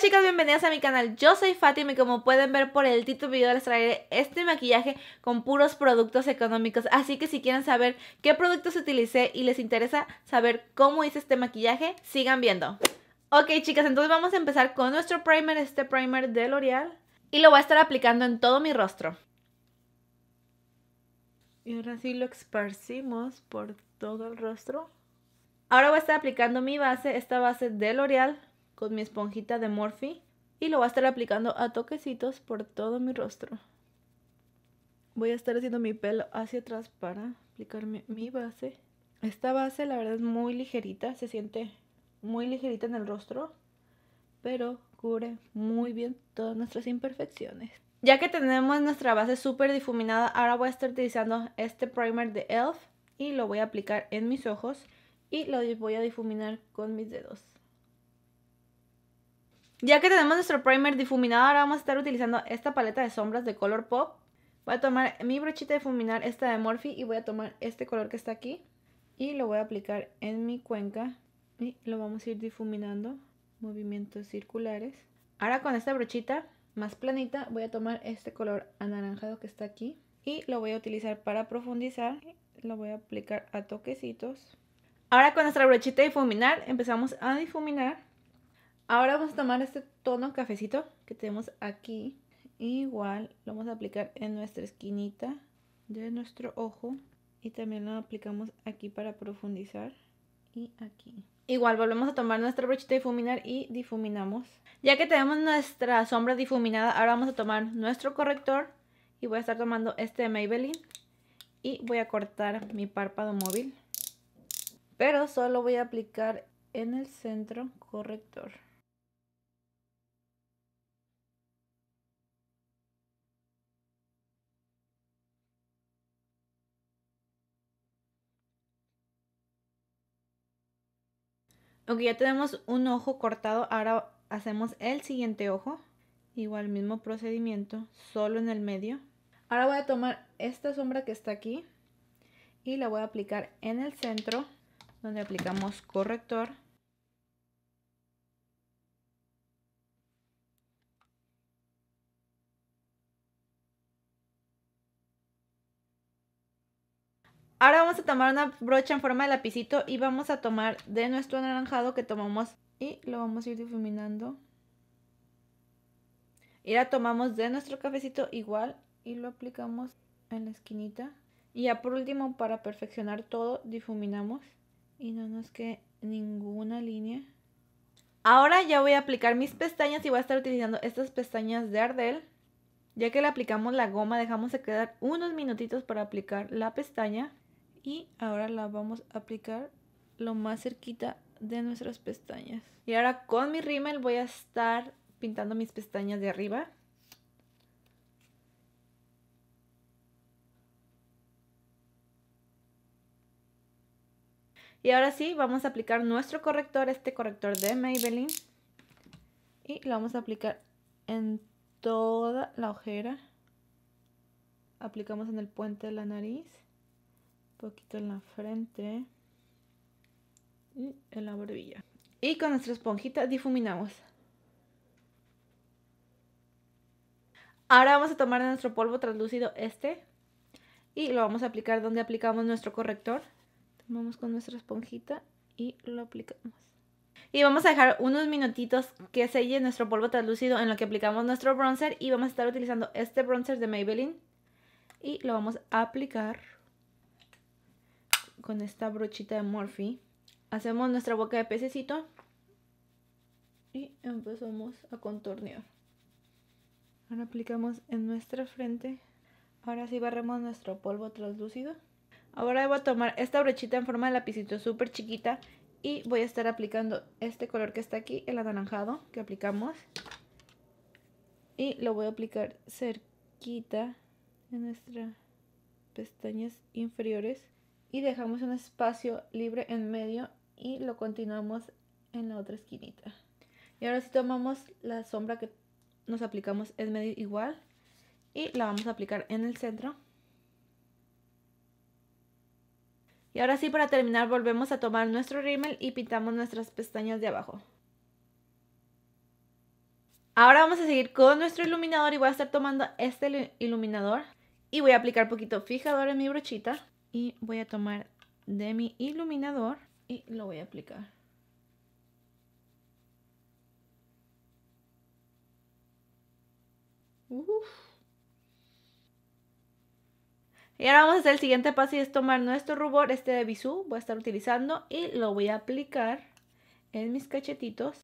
chicas, bienvenidas a mi canal, yo soy Fátima y como pueden ver por el título del video les traeré este maquillaje con puros productos económicos Así que si quieren saber qué productos utilicé y les interesa saber cómo hice este maquillaje, sigan viendo Ok chicas, entonces vamos a empezar con nuestro primer, este primer de L'Oreal Y lo voy a estar aplicando en todo mi rostro Y ahora sí lo esparcimos por todo el rostro Ahora voy a estar aplicando mi base, esta base de L'Oreal con mi esponjita de Morphe y lo voy a estar aplicando a toquecitos por todo mi rostro. Voy a estar haciendo mi pelo hacia atrás para aplicarme mi base. Esta base la verdad es muy ligerita, se siente muy ligerita en el rostro, pero cubre muy bien todas nuestras imperfecciones. Ya que tenemos nuestra base súper difuminada, ahora voy a estar utilizando este primer de e.l.f. y lo voy a aplicar en mis ojos y lo voy a difuminar con mis dedos. Ya que tenemos nuestro primer difuminado, ahora vamos a estar utilizando esta paleta de sombras de color pop. Voy a tomar mi brochita de difuminar, esta de Morphe, y voy a tomar este color que está aquí. Y lo voy a aplicar en mi cuenca. Y lo vamos a ir difuminando. Movimientos circulares. Ahora con esta brochita más planita voy a tomar este color anaranjado que está aquí. Y lo voy a utilizar para profundizar. Lo voy a aplicar a toquecitos. Ahora con nuestra brochita de difuminar empezamos a difuminar Ahora vamos a tomar este tono cafecito que tenemos aquí. Igual lo vamos a aplicar en nuestra esquinita de nuestro ojo. Y también lo aplicamos aquí para profundizar. Y aquí. Igual volvemos a tomar nuestra brochita difuminar y difuminamos. Ya que tenemos nuestra sombra difuminada, ahora vamos a tomar nuestro corrector. Y voy a estar tomando este de Maybelline. Y voy a cortar mi párpado móvil. Pero solo voy a aplicar en el centro corrector. Aunque ya tenemos un ojo cortado, ahora hacemos el siguiente ojo. Igual, mismo procedimiento, solo en el medio. Ahora voy a tomar esta sombra que está aquí y la voy a aplicar en el centro, donde aplicamos corrector. Ahora vamos a tomar una brocha en forma de lapicito y vamos a tomar de nuestro anaranjado que tomamos y lo vamos a ir difuminando. Y la tomamos de nuestro cafecito igual y lo aplicamos en la esquinita. Y ya por último, para perfeccionar todo, difuminamos y no nos quede ninguna línea. Ahora ya voy a aplicar mis pestañas y voy a estar utilizando estas pestañas de Ardell. Ya que le aplicamos la goma, dejamos de quedar unos minutitos para aplicar la pestaña y ahora la vamos a aplicar lo más cerquita de nuestras pestañas. Y ahora con mi rímel voy a estar pintando mis pestañas de arriba. Y ahora sí, vamos a aplicar nuestro corrector, este corrector de Maybelline. Y lo vamos a aplicar en toda la ojera. Aplicamos en el puente de la nariz poquito en la frente y en la barbilla. Y con nuestra esponjita difuminamos. Ahora vamos a tomar nuestro polvo translúcido este y lo vamos a aplicar donde aplicamos nuestro corrector. Tomamos con nuestra esponjita y lo aplicamos. Y vamos a dejar unos minutitos que selle nuestro polvo translúcido en lo que aplicamos nuestro bronzer y vamos a estar utilizando este bronzer de Maybelline y lo vamos a aplicar con esta brochita de Morphe. Hacemos nuestra boca de pececito. Y empezamos a contornear. Ahora aplicamos en nuestra frente. Ahora sí barremos nuestro polvo translúcido. Ahora voy a tomar esta brochita en forma de lapicito súper chiquita. Y voy a estar aplicando este color que está aquí, el anaranjado que aplicamos. Y lo voy a aplicar cerquita En nuestras pestañas inferiores y dejamos un espacio libre en medio y lo continuamos en la otra esquinita. Y ahora sí tomamos la sombra que nos aplicamos en medio igual y la vamos a aplicar en el centro. Y ahora sí para terminar volvemos a tomar nuestro rímel y pintamos nuestras pestañas de abajo. Ahora vamos a seguir con nuestro iluminador y voy a estar tomando este iluminador y voy a aplicar poquito fijador en mi brochita y voy a tomar de mi iluminador y lo voy a aplicar. Y ahora vamos a hacer el siguiente paso y es tomar nuestro rubor, este de Bisú, voy a estar utilizando y lo voy a aplicar en mis cachetitos.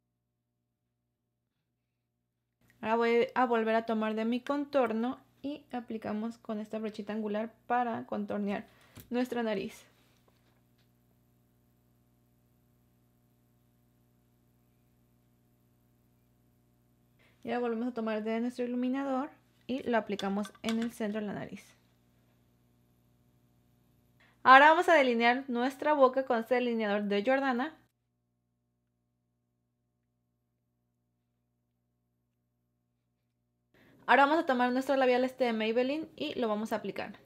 Ahora voy a volver a tomar de mi contorno y aplicamos con esta brochita angular para contornear nuestra nariz. Y ahora volvemos a tomar de nuestro iluminador y lo aplicamos en el centro de la nariz. Ahora vamos a delinear nuestra boca con este delineador de Jordana. Ahora vamos a tomar nuestro labial este de Maybelline y lo vamos a aplicar.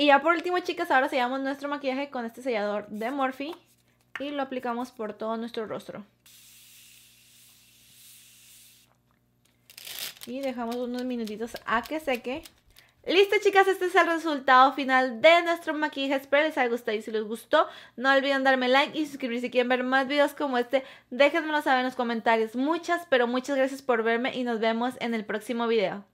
Y ya por último, chicas, ahora sellamos nuestro maquillaje con este sellador de Morphe y lo aplicamos por todo nuestro rostro. Y dejamos unos minutitos a que seque. Listo chicas, este es el resultado final de nuestro maquillaje, espero les haya gustado y si les gustó no olviden darme like y suscribirse si quieren ver más videos como este, déjenmelo saber en los comentarios. Muchas, pero muchas gracias por verme y nos vemos en el próximo video.